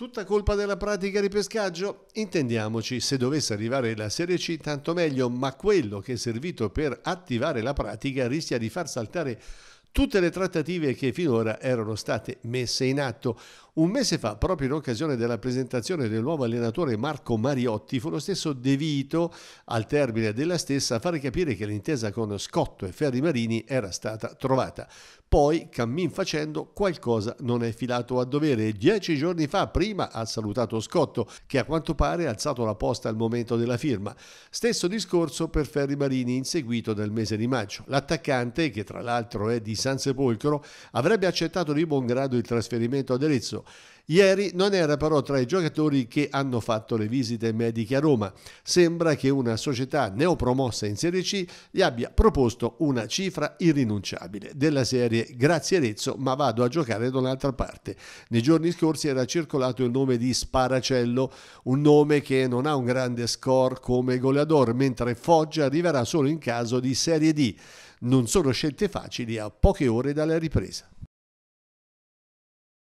Tutta colpa della pratica di pescaggio? Intendiamoci, se dovesse arrivare la Serie C tanto meglio, ma quello che è servito per attivare la pratica rischia di far saltare tutte le trattative che finora erano state messe in atto. Un mese fa, proprio in occasione della presentazione del nuovo allenatore Marco Mariotti, fu lo stesso De Vito, al termine della stessa, a fare capire che l'intesa con Scotto e Ferri Marini era stata trovata. Poi, cammin facendo, qualcosa non è filato a dovere. Dieci giorni fa, prima, ha salutato Scotto, che a quanto pare ha alzato la posta al momento della firma. Stesso discorso per Ferri Marini, inseguito nel mese di maggio. L'attaccante, che tra l'altro è di San Sepolcro, avrebbe accettato di buon grado il trasferimento ad Arezzo. Ieri non era però tra i giocatori che hanno fatto le visite mediche a Roma. Sembra che una società neopromossa in Serie C gli abbia proposto una cifra irrinunciabile della serie Grazie Arezzo, ma vado a giocare da un'altra parte. Nei giorni scorsi era circolato il nome di Sparacello, un nome che non ha un grande score come goleador, mentre Foggia arriverà solo in caso di Serie D. Non sono scelte facili a poche ore dalla ripresa.